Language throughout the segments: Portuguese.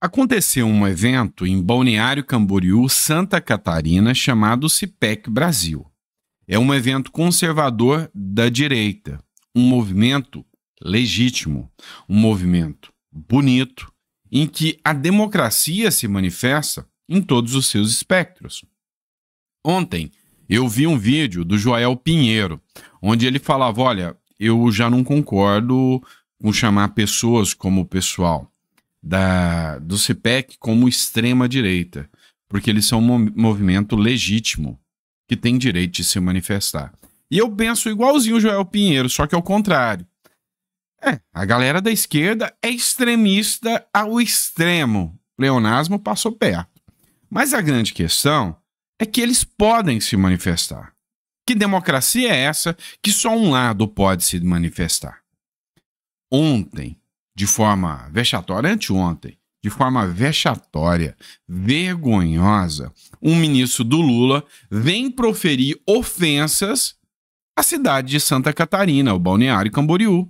Aconteceu um evento em Balneário Camboriú, Santa Catarina, chamado CIPEC Brasil. É um evento conservador da direita, um movimento legítimo, um movimento bonito, em que a democracia se manifesta em todos os seus espectros. Ontem eu vi um vídeo do Joel Pinheiro, onde ele falava: Olha, eu já não concordo com chamar pessoas como o pessoal da, do CPEC como extrema-direita, porque eles são um movimento legítimo, que tem direito de se manifestar. E eu penso igualzinho o Joel Pinheiro, só que ao contrário. É, a galera da esquerda é extremista ao extremo. Leonasmo passou perto. Mas a grande questão é que eles podem se manifestar. Que democracia é essa que só um lado pode se manifestar? Ontem, de forma vexatória anteontem, de forma vexatória, vergonhosa, um ministro do Lula vem proferir ofensas à cidade de Santa Catarina, o Balneário Camboriú.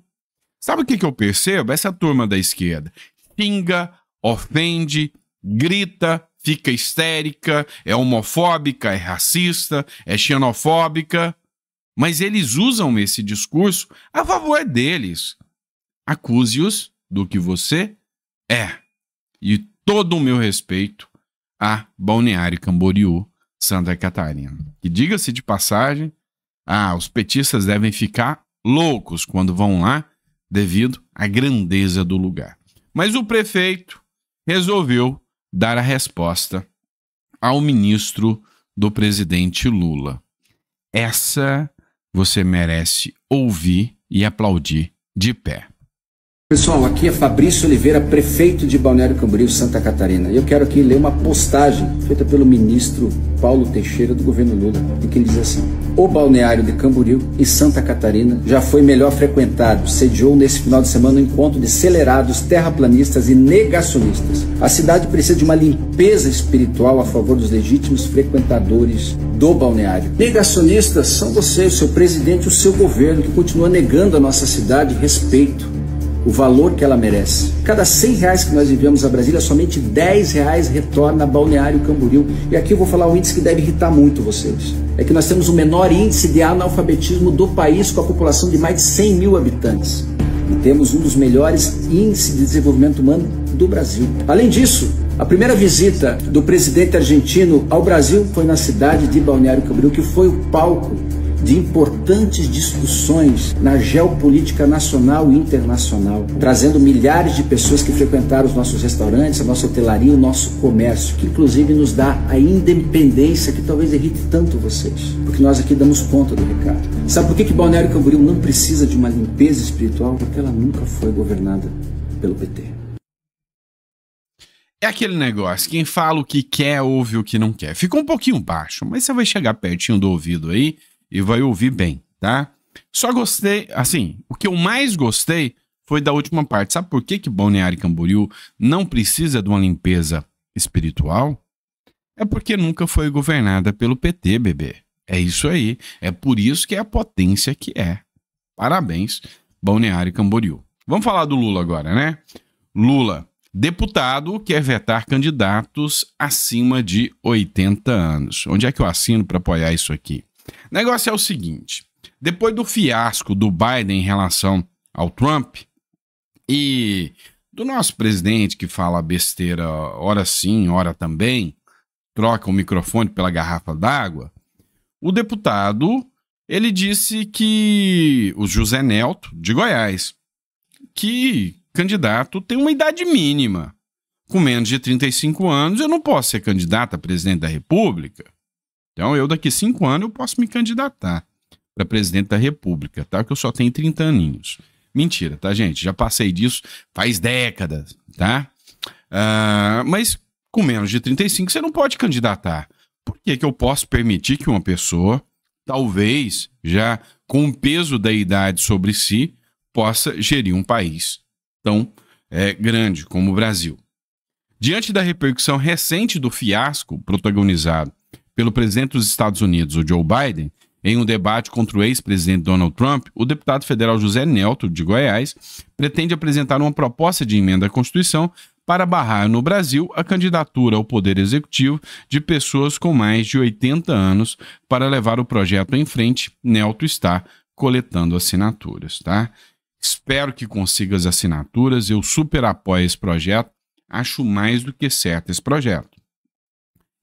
Sabe o que, que eu percebo? Essa turma da esquerda xinga, ofende, grita, fica histérica, é homofóbica, é racista, é xenofóbica. Mas eles usam esse discurso a favor deles. Acuse-os do que você é. E todo o meu respeito a Balneário Camboriú, Santa Catarina. E diga-se de passagem, ah, os petistas devem ficar loucos quando vão lá devido à grandeza do lugar. Mas o prefeito resolveu dar a resposta ao ministro do presidente Lula. Essa você merece ouvir e aplaudir de pé. Pessoal, aqui é Fabrício Oliveira, prefeito de Balneário Camboriú, Santa Catarina. Eu quero aqui ler uma postagem feita pelo ministro Paulo Teixeira do governo Lula, em que ele diz assim: O Balneário de Camboriú e Santa Catarina já foi melhor frequentado, sediou nesse final de semana um encontro de acelerados, terraplanistas e negacionistas. A cidade precisa de uma limpeza espiritual a favor dos legítimos frequentadores do balneário. Negacionistas são você, o seu presidente, o seu governo que continua negando a nossa cidade respeito o valor que ela merece. Cada 100 reais que nós enviamos a Brasília, somente 10 reais retorna a Balneário Camboriú. E aqui eu vou falar um índice que deve irritar muito vocês. É que nós temos o menor índice de analfabetismo do país, com a população de mais de 100 mil habitantes. E temos um dos melhores índices de desenvolvimento humano do Brasil. Além disso, a primeira visita do presidente argentino ao Brasil foi na cidade de Balneário Camboriú, que foi o palco de importantes discussões na geopolítica nacional e internacional, trazendo milhares de pessoas que frequentaram os nossos restaurantes, a nossa hotelaria, o nosso comércio, que inclusive nos dá a independência que talvez irrite tanto vocês, porque nós aqui damos conta do recado. Sabe por que, que Balneário Camboriú não precisa de uma limpeza espiritual? Porque ela nunca foi governada pelo PT. É aquele negócio, quem fala o que quer, ouve o que não quer. Ficou um pouquinho baixo, mas você vai chegar pertinho do ouvido aí e vai ouvir bem, tá? Só gostei, assim, o que eu mais gostei foi da última parte. Sabe por que que Balneário Camboriú não precisa de uma limpeza espiritual? É porque nunca foi governada pelo PT, bebê. É isso aí. É por isso que é a potência que é. Parabéns, Balneário Camboriú. Vamos falar do Lula agora, né? Lula, deputado quer vetar candidatos acima de 80 anos. Onde é que eu assino para apoiar isso aqui? O negócio é o seguinte: depois do fiasco do Biden em relação ao Trump e do nosso presidente que fala besteira hora sim, hora também, troca o microfone pela garrafa d'água, o deputado ele disse que o José Nelto de Goiás, que candidato tem uma idade mínima. Com menos de 35 anos, eu não posso ser candidato a presidente da República. Então, eu daqui cinco anos eu posso me candidatar para presidente da República, tá? Que eu só tenho 30 aninhos. Mentira, tá, gente? Já passei disso faz décadas, tá? Uh, mas com menos de 35 você não pode candidatar. Por que, que eu posso permitir que uma pessoa, talvez já com o peso da idade sobre si, possa gerir um país tão é, grande como o Brasil? Diante da repercussão recente do fiasco protagonizado pelo presidente dos Estados Unidos, o Joe Biden, em um debate contra o ex-presidente Donald Trump, o deputado federal José Nelto, de Goiás, pretende apresentar uma proposta de emenda à Constituição para barrar no Brasil a candidatura ao Poder Executivo de pessoas com mais de 80 anos para levar o projeto em frente. Nelto está coletando assinaturas, tá? Espero que consiga as assinaturas. Eu super apoio esse projeto. Acho mais do que certo esse projeto.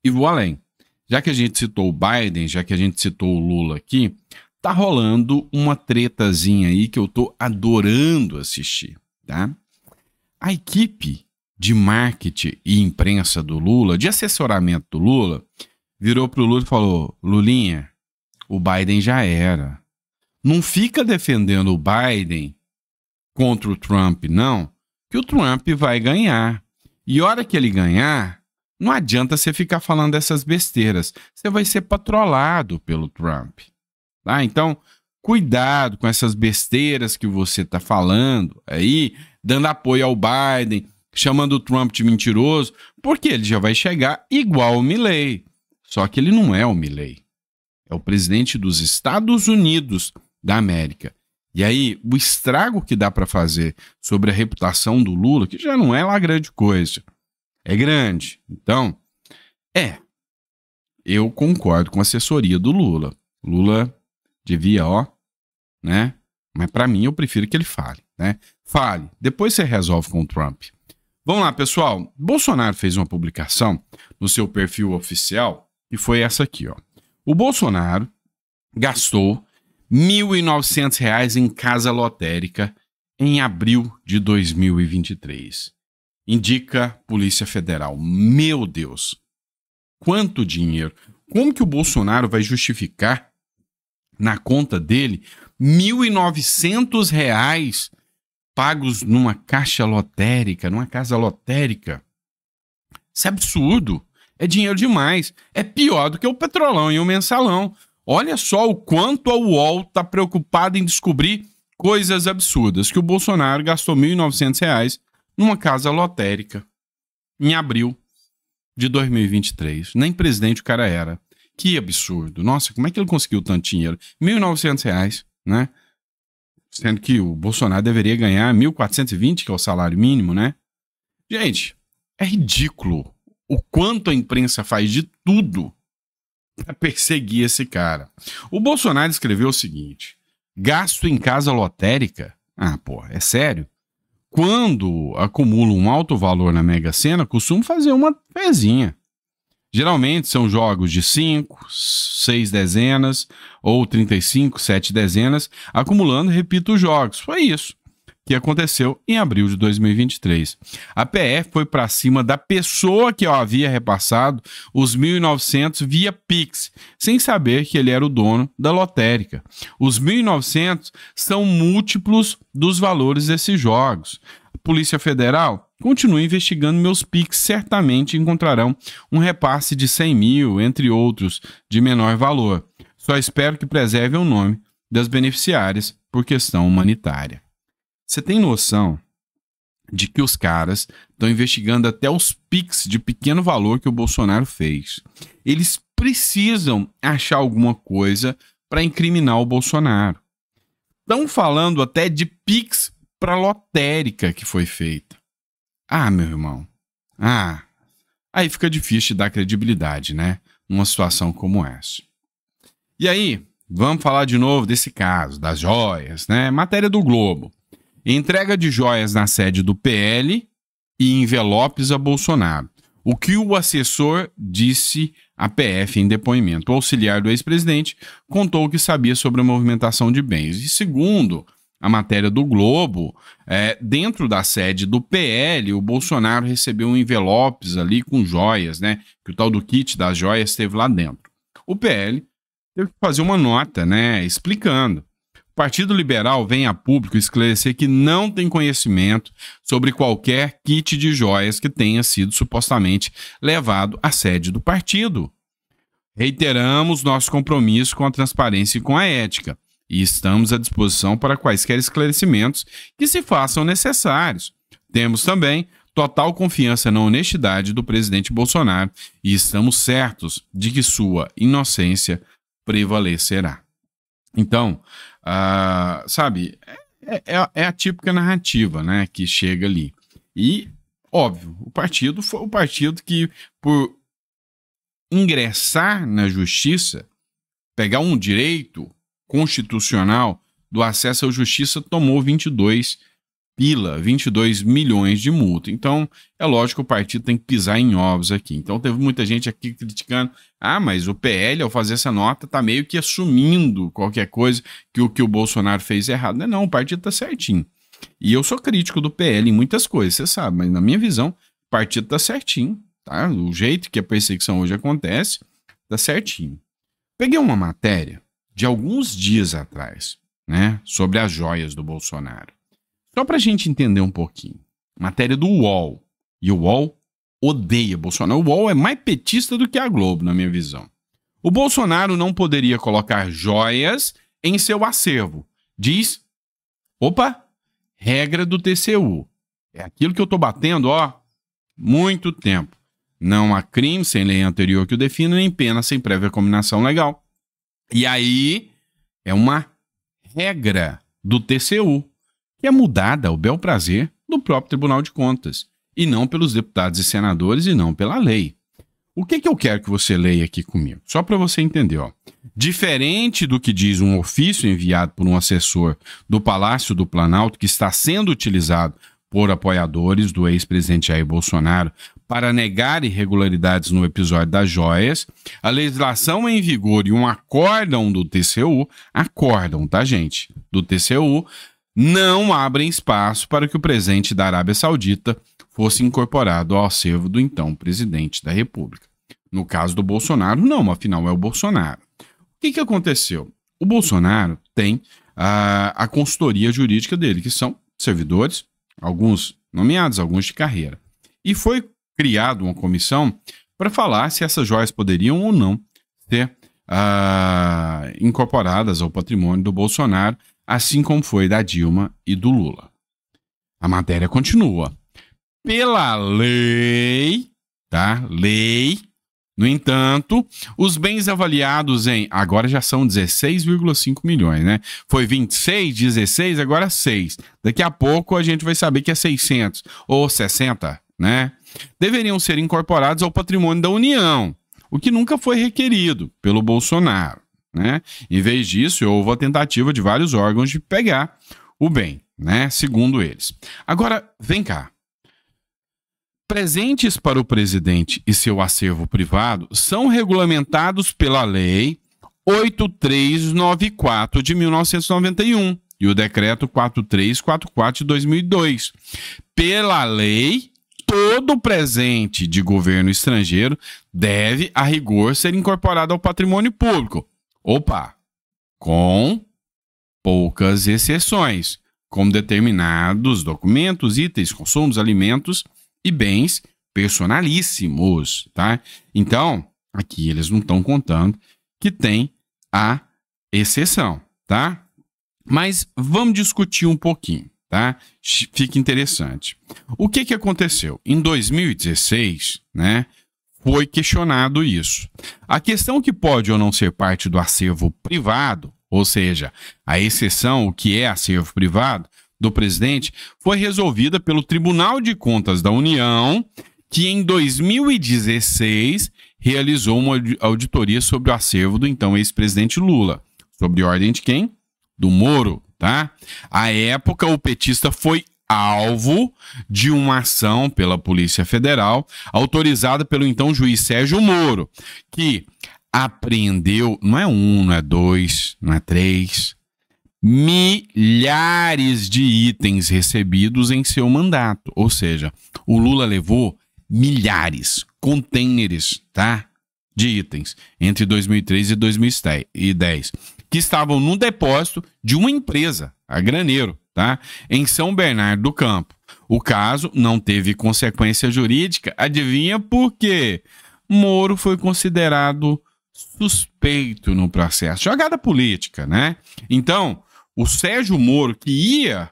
E vou além já que a gente citou o Biden, já que a gente citou o Lula aqui, tá rolando uma tretazinha aí que eu tô adorando assistir, tá? A equipe de marketing e imprensa do Lula, de assessoramento do Lula, virou pro Lula e falou: "Lulinha, o Biden já era. Não fica defendendo o Biden contra o Trump, não, que o Trump vai ganhar. E hora que ele ganhar, não adianta você ficar falando essas besteiras. Você vai ser patrolado pelo Trump. Tá? Então, cuidado com essas besteiras que você está falando aí, dando apoio ao Biden, chamando o Trump de mentiroso, porque ele já vai chegar igual o Milley. Só que ele não é o Milley. É o presidente dos Estados Unidos da América. E aí, o estrago que dá para fazer sobre a reputação do Lula, que já não é lá grande coisa, é grande. Então, é. Eu concordo com a assessoria do Lula. Lula devia, ó, né? Mas para mim eu prefiro que ele fale, né? Fale. Depois você resolve com o Trump. Vamos lá, pessoal. Bolsonaro fez uma publicação no seu perfil oficial e foi essa aqui, ó. O Bolsonaro gastou R$ 1.900 em casa lotérica em abril de 2023 indica Polícia Federal. Meu Deus! Quanto dinheiro! Como que o Bolsonaro vai justificar na conta dele R$ 1.900 pagos numa caixa lotérica, numa casa lotérica? Isso é absurdo. É dinheiro demais. É pior do que o petrolão e o mensalão. Olha só o quanto a UOL está preocupada em descobrir coisas absurdas. Que o Bolsonaro gastou R$ 1.900 numa casa lotérica em abril de 2023. Nem presidente o cara era. Que absurdo. Nossa, como é que ele conseguiu tanto dinheiro? R$ 1.900, né? Sendo que o Bolsonaro deveria ganhar 1.420, que é o salário mínimo, né? Gente, é ridículo o quanto a imprensa faz de tudo para perseguir esse cara. O Bolsonaro escreveu o seguinte: gasto em casa lotérica? Ah, pô, é sério? quando acumulam um alto valor na Mega Sena, costumo fazer uma pezinha. Geralmente são jogos de 5, 6 dezenas ou 35, 7 dezenas, acumulando, repito, jogos. Foi isso que aconteceu em abril de 2023. A PF foi para cima da pessoa que havia repassado os 1.900 via Pix, sem saber que ele era o dono da lotérica. Os 1.900 são múltiplos dos valores desses jogos. A Polícia Federal Continue investigando meus PIX, certamente encontrarão um repasse de 100 mil, entre outros, de menor valor. Só espero que preserve o nome das beneficiárias por questão humanitária. Você tem noção de que os caras estão investigando até os pics de pequeno valor que o Bolsonaro fez. Eles precisam achar alguma coisa para incriminar o Bolsonaro. Estão falando até de pics para lotérica que foi feita. Ah, meu irmão. Ah. Aí fica difícil de dar credibilidade, né? Numa situação como essa. E aí, vamos falar de novo desse caso, das joias, né? Matéria do Globo. Entrega de joias na sede do PL e envelopes a Bolsonaro. O que o assessor disse à PF em depoimento? O auxiliar do ex-presidente contou o que sabia sobre a movimentação de bens. E segundo a matéria do Globo, é, dentro da sede do PL, o Bolsonaro recebeu envelopes ali com joias, né? Que o tal do kit das joias esteve lá dentro. O PL teve que fazer uma nota, né? Explicando. Partido Liberal vem a público esclarecer que não tem conhecimento sobre qualquer kit de joias que tenha sido supostamente levado à sede do partido. Reiteramos nosso compromisso com a transparência e com a ética, e estamos à disposição para quaisquer esclarecimentos que se façam necessários. Temos também total confiança na honestidade do presidente Bolsonaro e estamos certos de que sua inocência prevalecerá. Então, Uh, sabe, é, é, é, a típica narrativa né, que chega ali. E, óbvio, o partido foi o partido que, por ingressar na justiça, pegar um direito constitucional do acesso à justiça, tomou 22 pila, 22 milhões de multa. Então, é lógico que o partido tem que pisar em ovos aqui. Então, teve muita gente aqui criticando. Ah, mas o PL, ao fazer essa nota, está meio que assumindo qualquer coisa que o que o Bolsonaro fez errado. Não, não o partido está certinho. E eu sou crítico do PL em muitas coisas, você sabe, mas na minha visão, o partido está certinho, tá? O jeito que a perseguição hoje acontece, está certinho. Peguei uma matéria de alguns dias atrás, né, sobre as joias do Bolsonaro. Só para a gente entender um pouquinho. Matéria do UOL. E o UOL odeia Bolsonaro. O UOL é mais petista do que a Globo, na minha visão. O Bolsonaro não poderia colocar joias em seu acervo. Diz, opa, regra do TCU. É aquilo que eu estou batendo, ó, muito tempo. Não há crime sem lei anterior que o defina, nem pena sem prévia combinação legal. E aí é uma regra do TCU que é mudada ao bel prazer do próprio Tribunal de Contas, e não pelos deputados e senadores e não pela lei. O que, que eu quero que você leia aqui comigo? Só para você entender. Ó. Diferente do que diz um ofício enviado por um assessor do Palácio do Planalto, que está sendo utilizado por apoiadores do ex-presidente Jair Bolsonaro para negar irregularidades no episódio das joias, a legislação em vigor e um acórdão do TCU, acórdão, tá, gente? Do TCU, não abrem espaço para que o presente da Arábia Saudita fosse incorporado ao acervo do então presidente da República. No caso do Bolsonaro, não, afinal é o Bolsonaro. O que, que aconteceu? O Bolsonaro tem a, ah, a consultoria jurídica dele, que são servidores, alguns nomeados, alguns de carreira. E foi criada uma comissão para falar se essas joias poderiam ou não ser uh, incorporadas ao patrimônio do Bolsonaro assim como foi da Dilma e do Lula. A matéria continua. Pela lei, tá? Lei. No entanto, os bens avaliados em agora já são 16,5 milhões, né? Foi 26, 16, agora 6. Daqui a pouco a gente vai saber que é 600 ou 60, né? Deveriam ser incorporados ao patrimônio da União, o que nunca foi requerido pelo Bolsonaro. Né? Em vez disso, houve a tentativa de vários órgãos de pegar o bem, né? segundo eles. Agora, vem cá. Presentes para o presidente e seu acervo privado são regulamentados pela Lei 8394 de 1991 e o Decreto 4344 de 2002. Pela lei, todo presente de governo estrangeiro deve, a rigor, ser incorporado ao patrimônio público. Opa! Com poucas exceções, como determinados documentos, itens, consumos, alimentos e bens personalíssimos, tá? Então, aqui eles não estão contando que tem a exceção, tá? Mas vamos discutir um pouquinho, tá? Fica interessante. O que, que aconteceu? Em 2016, né, foi questionado isso. A questão que pode ou não ser parte do acervo privado, ou seja, a exceção, o que é acervo privado, do presidente, foi resolvida pelo Tribunal de Contas da União, que em 2016 realizou uma auditoria sobre o acervo do então ex-presidente Lula. Sobre ordem de quem? Do Moro, tá? À época, o petista foi alvo de uma ação pela Polícia Federal, autorizada pelo então juiz Sérgio Moro, que apreendeu, não é um, não é dois, não é três, milhares de itens recebidos em seu mandato. Ou seja, o Lula levou milhares, containers, tá? De itens entre 2003 e 2010 que estavam no depósito de uma empresa, a Graneiro, tá? em São Bernardo do Campo. O caso não teve consequência jurídica, adivinha por quê? Moro foi considerado suspeito no processo. Jogada política, né? Então, o Sérgio Moro, que ia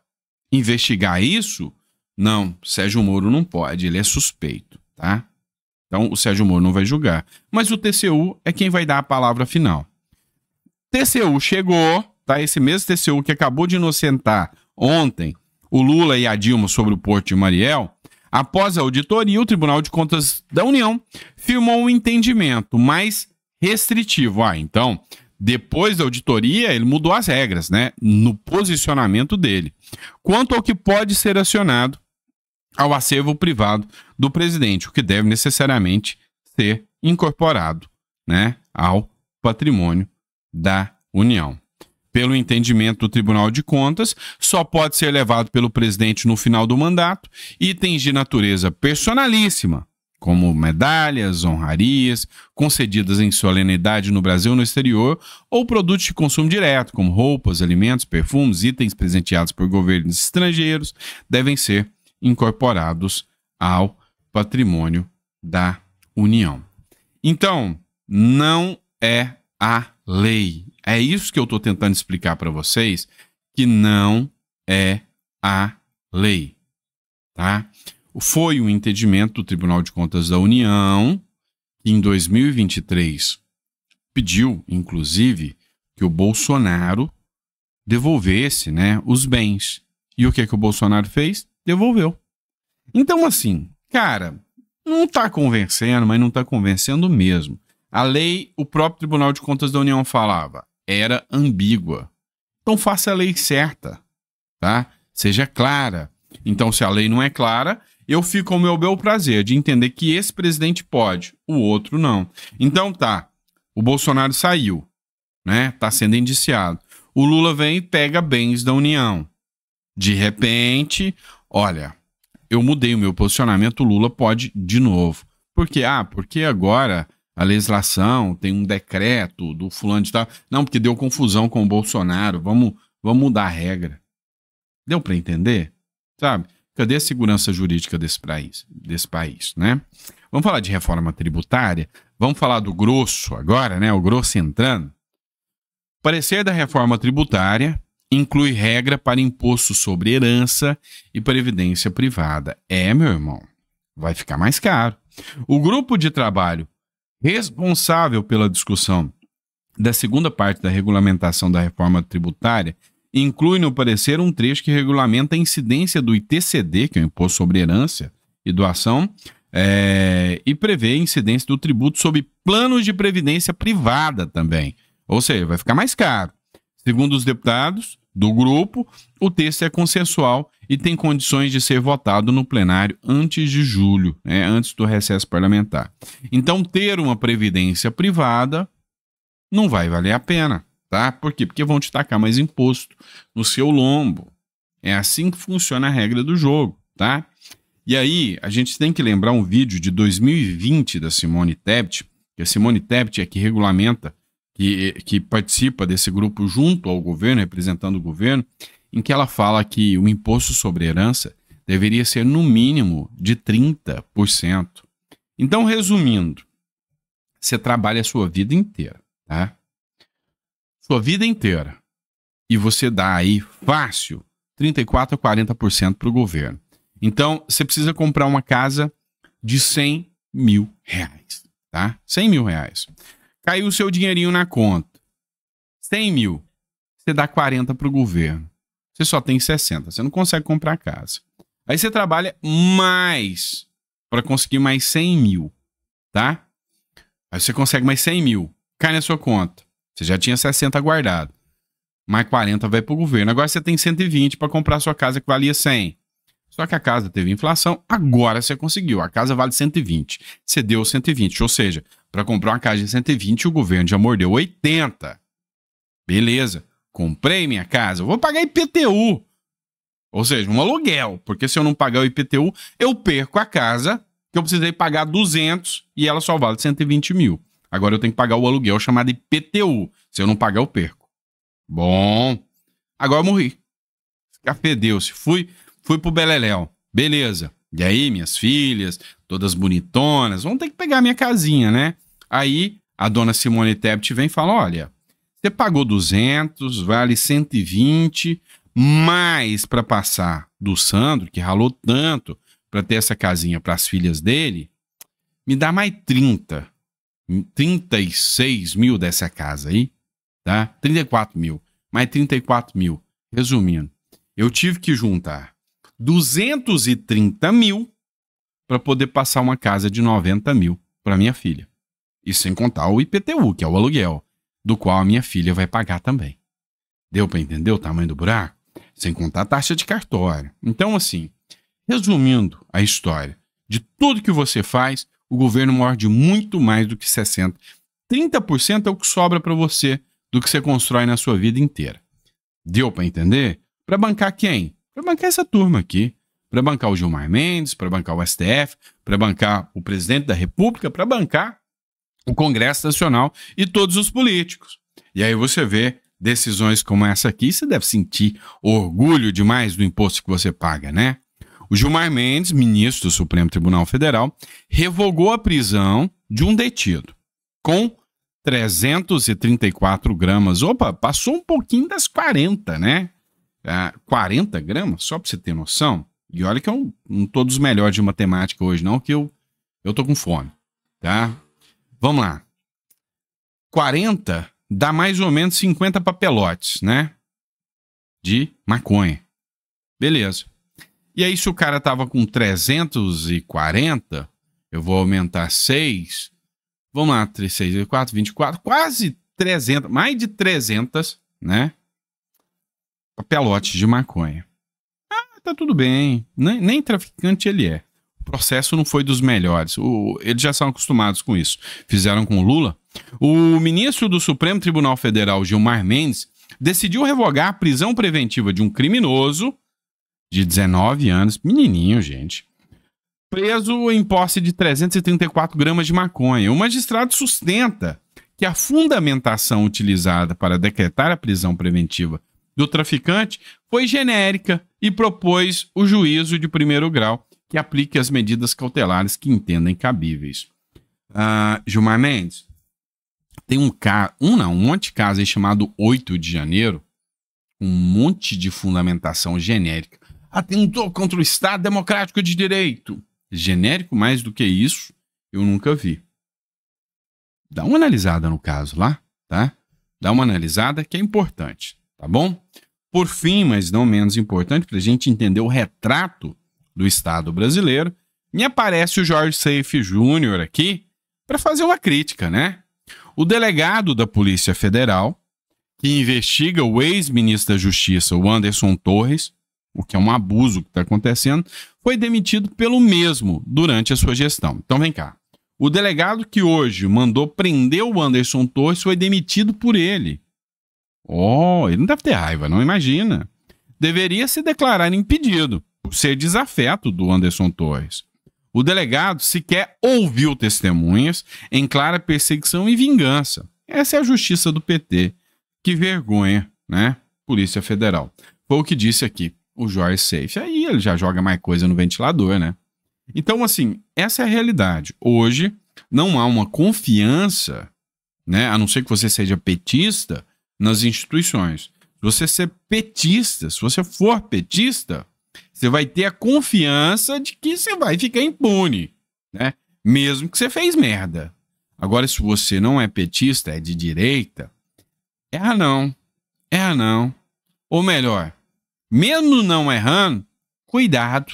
investigar isso, não, Sérgio Moro não pode, ele é suspeito, tá? Então, o Sérgio Moro não vai julgar. Mas o TCU é quem vai dar a palavra final. TCU chegou, tá? Esse mesmo TCU que acabou de inocentar ontem o Lula e a Dilma sobre o Porto de Mariel. Após a auditoria, o Tribunal de Contas da União firmou um entendimento mais restritivo. Ah, então, depois da auditoria, ele mudou as regras, né? No posicionamento dele. Quanto ao que pode ser acionado ao acervo privado do presidente, o que deve necessariamente ser incorporado, né, ao patrimônio da União. Pelo entendimento do Tribunal de Contas, só pode ser levado pelo presidente no final do mandato itens de natureza personalíssima, como medalhas, honrarias, concedidas em solenidade no Brasil ou no exterior, ou produtos de consumo direto, como roupas, alimentos, perfumes, itens presenteados por governos estrangeiros, devem ser incorporados ao patrimônio da União. Então, não é a lei. É isso que eu estou tentando explicar para vocês, que não é a lei. Tá? Foi o um entendimento do Tribunal de Contas da União, que em 2023 pediu, inclusive, que o Bolsonaro devolvesse né, os bens. E o que, que o Bolsonaro fez? Devolveu. Então, assim, cara, não está convencendo, mas não está convencendo mesmo. A lei, o próprio Tribunal de Contas da União falava, era ambígua. Então faça a lei certa, tá? Seja clara. Então, se a lei não é clara, eu fico ao meu bel prazer de entender que esse presidente pode, o outro não. Então tá, o Bolsonaro saiu, né? Tá sendo indiciado. O Lula vem e pega bens da União. De repente, olha, eu mudei o meu posicionamento, o Lula pode de novo. Por quê? Ah, porque agora a legislação, tem um decreto do fulano de tal. Não, porque deu confusão com o Bolsonaro, vamos, vamos mudar a regra. Deu para entender? Sabe? Cadê a segurança jurídica desse país, desse país, né? Vamos falar de reforma tributária? Vamos falar do grosso agora, né? O grosso entrando. O parecer da reforma tributária inclui regra para imposto sobre herança e previdência privada. É, meu irmão, vai ficar mais caro. O grupo de trabalho responsável pela discussão da segunda parte da regulamentação da reforma tributária, inclui no parecer um trecho que regulamenta a incidência do ITCD, que é o Imposto sobre Herança e Doação, é, e prevê a incidência do tributo sobre planos de previdência privada também. Ou seja, vai ficar mais caro. Segundo os deputados do grupo, o texto é consensual e tem condições de ser votado no plenário antes de julho, né, antes do recesso parlamentar. Então, ter uma previdência privada não vai valer a pena, tá? Por quê? Porque vão te tacar mais imposto no seu lombo. É assim que funciona a regra do jogo, tá? E aí, a gente tem que lembrar um vídeo de 2020 da Simone Tebet, que a Simone Tebet é que regulamenta, que, que participa desse grupo junto ao governo, representando o governo, em que ela fala que o imposto sobre herança deveria ser no mínimo de 30%. Então, resumindo, você trabalha a sua vida inteira, tá? Sua vida inteira. E você dá aí fácil 34 a 40% para o governo. Então, você precisa comprar uma casa de 100 mil reais, tá? 100 mil reais. Caiu o seu dinheirinho na conta. 100 mil. Você dá 40 para o governo você só tem 60. Você não consegue comprar casa. Aí você trabalha mais para conseguir mais 100 mil, tá? Aí você consegue mais 100 mil. Cai na sua conta. Você já tinha 60 guardado. Mais 40 vai para o governo. Agora você tem 120 para comprar sua casa que valia 100. Só que a casa teve inflação, agora você conseguiu. A casa vale 120. Você deu 120. Ou seja, para comprar uma casa de 120, o governo já mordeu 80. Beleza. Comprei minha casa, vou pagar IPTU. Ou seja, um aluguel, porque se eu não pagar o IPTU, eu perco a casa, que eu precisei pagar 200 e ela só vale 120 mil. Agora eu tenho que pagar o aluguel chamado IPTU. Se eu não pagar, eu perco. Bom, agora eu morri. Cafedeu-se. Fui, fui pro Beleléu. Beleza. E aí, minhas filhas, todas bonitonas, vão ter que pegar minha casinha, né? Aí a dona Simone Tebet vem e fala: olha, você pagou 200, vale 120, mais para passar do Sandro, que ralou tanto para ter essa casinha para as filhas dele, me dá mais 30. 36 mil dessa casa aí, tá? 34 mil. Mais 34 mil. Resumindo, eu tive que juntar 230 mil para poder passar uma casa de 90 mil para minha filha. E sem contar o IPTU, que é o aluguel do qual a minha filha vai pagar também. Deu para entender o tamanho do buraco? Sem contar a taxa de cartório. Então, assim, resumindo a história, de tudo que você faz, o governo morde muito mais do que 60%. 30% é o que sobra para você do que você constrói na sua vida inteira. Deu para entender? Para bancar quem? Para bancar essa turma aqui. Para bancar o Gilmar Mendes, para bancar o STF, para bancar o presidente da República, para bancar o Congresso Nacional e todos os políticos. E aí você vê decisões como essa aqui, você deve sentir orgulho demais do imposto que você paga, né? O Gilmar Mendes, ministro do Supremo Tribunal Federal, revogou a prisão de um detido com 334 gramas. Opa, passou um pouquinho das 40, né? Ah, 40 gramas, só para você ter noção. E olha que eu não tô dos melhores de matemática hoje, não, que eu, eu tô com fome, tá? Vamos lá. 40 dá mais ou menos 50 papelotes, né? De maconha. Beleza. E aí, se o cara tava com 340, eu vou aumentar 6. Vamos lá, 3, 6 4, 24, quase 300, mais de 300, né? Papelotes de maconha. Ah, tá tudo bem. Nem, nem traficante ele é processo não foi dos melhores. O, eles já são acostumados com isso. Fizeram com o Lula. O ministro do Supremo Tribunal Federal, Gilmar Mendes, decidiu revogar a prisão preventiva de um criminoso de 19 anos, menininho, gente, preso em posse de 334 gramas de maconha. O magistrado sustenta que a fundamentação utilizada para decretar a prisão preventiva do traficante foi genérica e propôs o juízo de primeiro grau que aplique as medidas cautelares que entendem cabíveis. Uh, Gilmar Mendes, tem um um não, um monte de casos aí chamado 8 de janeiro, um monte de fundamentação genérica. Atentou contra o Estado Democrático de Direito. Genérico mais do que isso, eu nunca vi. Dá uma analisada no caso lá, tá? Dá uma analisada que é importante, tá bom? Por fim, mas não menos importante, para a gente entender o retrato do Estado brasileiro, me aparece o Jorge Seife Júnior aqui para fazer uma crítica, né? O delegado da Polícia Federal, que investiga o ex-ministro da Justiça, o Anderson Torres, o que é um abuso que está acontecendo, foi demitido pelo mesmo durante a sua gestão. Então vem cá. O delegado que hoje mandou prender o Anderson Torres foi demitido por ele. Oh, ele não deve ter raiva, não imagina. Deveria se declarar impedido ser desafeto do Anderson Torres. O delegado sequer ouviu testemunhas em clara perseguição e vingança. Essa é a justiça do PT. Que vergonha, né? Polícia Federal. Foi o que disse aqui o Jorge Safe. Aí ele já joga mais coisa no ventilador, né? Então, assim, essa é a realidade. Hoje não há uma confiança, né? A não ser que você seja petista nas instituições. Se você ser petista, se você for petista, você vai ter a confiança de que você vai ficar impune, né? Mesmo que você fez merda. Agora, se você não é petista, é de direita, erra não, erra não. Ou melhor, mesmo não errando, cuidado,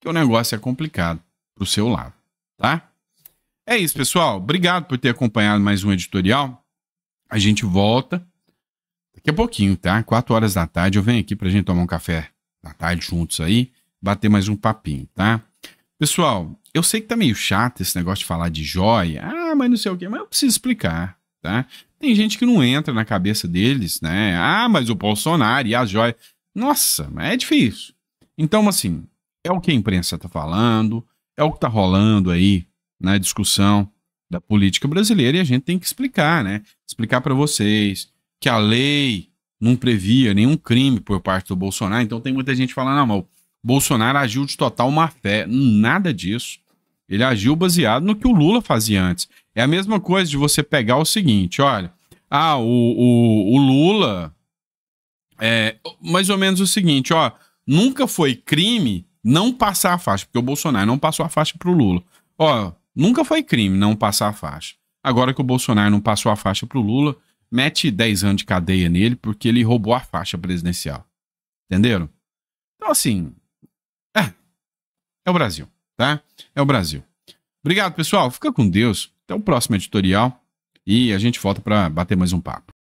que o negócio é complicado pro seu lado, tá? É isso, pessoal. Obrigado por ter acompanhado mais um editorial. A gente volta daqui a pouquinho, tá? Quatro horas da tarde eu venho aqui pra gente tomar um café da tarde juntos aí, bater mais um papinho, tá? Pessoal, eu sei que tá meio chato esse negócio de falar de joia, ah, mas não sei o quê, mas eu preciso explicar, tá? Tem gente que não entra na cabeça deles, né? Ah, mas o Bolsonaro e a joia. Nossa, mas é difícil. Então, assim, é o que a imprensa tá falando, é o que tá rolando aí na né, discussão da política brasileira e a gente tem que explicar, né? Explicar para vocês que a lei não previa nenhum crime por parte do Bolsonaro. Então tem muita gente falando, não, ah, mas o Bolsonaro agiu de total má fé. Nada disso. Ele agiu baseado no que o Lula fazia antes. É a mesma coisa de você pegar o seguinte, olha, ah, o, o, o Lula é mais ou menos o seguinte, ó, nunca foi crime não passar a faixa, porque o Bolsonaro não passou a faixa para o Lula. Ó, nunca foi crime não passar a faixa. Agora que o Bolsonaro não passou a faixa para o Lula, mete 10 anos de cadeia nele porque ele roubou a faixa presidencial. Entenderam? Então, assim, é, é o Brasil, tá? É o Brasil. Obrigado, pessoal. Fica com Deus. Até o próximo editorial e a gente volta para bater mais um papo.